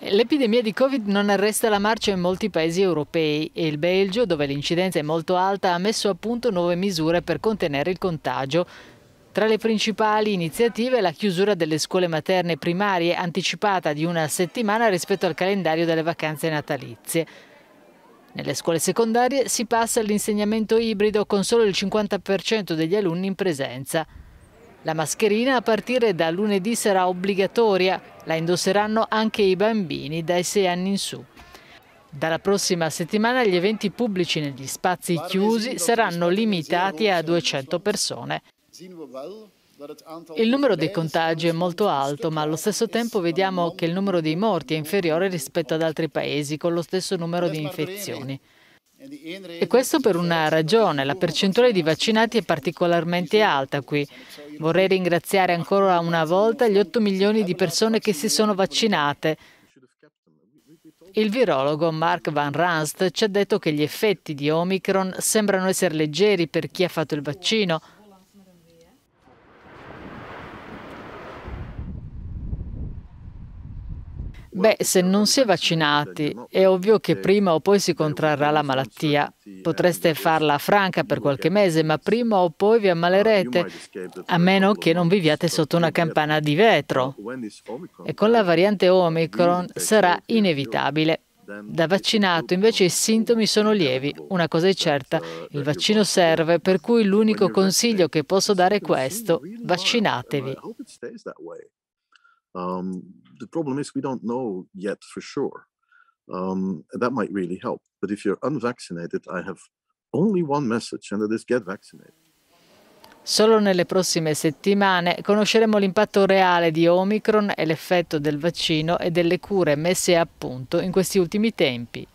L'epidemia di Covid non arresta la marcia in molti paesi europei e il Belgio, dove l'incidenza è molto alta, ha messo a punto nuove misure per contenere il contagio. Tra le principali iniziative la chiusura delle scuole materne e primarie anticipata di una settimana rispetto al calendario delle vacanze natalizie. Nelle scuole secondarie si passa all'insegnamento ibrido con solo il 50% degli alunni in presenza. La mascherina a partire da lunedì sarà obbligatoria, la indosseranno anche i bambini dai 6 anni in su. Dalla prossima settimana gli eventi pubblici negli spazi chiusi saranno limitati a 200 persone. Il numero dei contagi è molto alto, ma allo stesso tempo vediamo che il numero dei morti è inferiore rispetto ad altri paesi con lo stesso numero di infezioni. E questo per una ragione, la percentuale di vaccinati è particolarmente alta qui. Vorrei ringraziare ancora una volta gli 8 milioni di persone che si sono vaccinate. Il virologo Mark Van Ranst ci ha detto che gli effetti di Omicron sembrano essere leggeri per chi ha fatto il vaccino, Beh, se non si è vaccinati, è ovvio che prima o poi si contrarrà la malattia. Potreste farla franca per qualche mese, ma prima o poi vi ammalerete, a meno che non viviate sotto una campana di vetro. E con la variante Omicron sarà inevitabile. Da vaccinato invece i sintomi sono lievi. Una cosa è certa, il vaccino serve, per cui l'unico consiglio che posso dare è questo, vaccinatevi. Um, the problem is we don't know yet for sure. Um, that might really help. But if you're unvaccinated, I have only one message, and that is get vaccinated. Solo nelle prossime settimane conosceremo l'impatto reale di Omicron e l'effetto del vaccino e delle cure messe a punto in questi ultimi tempi.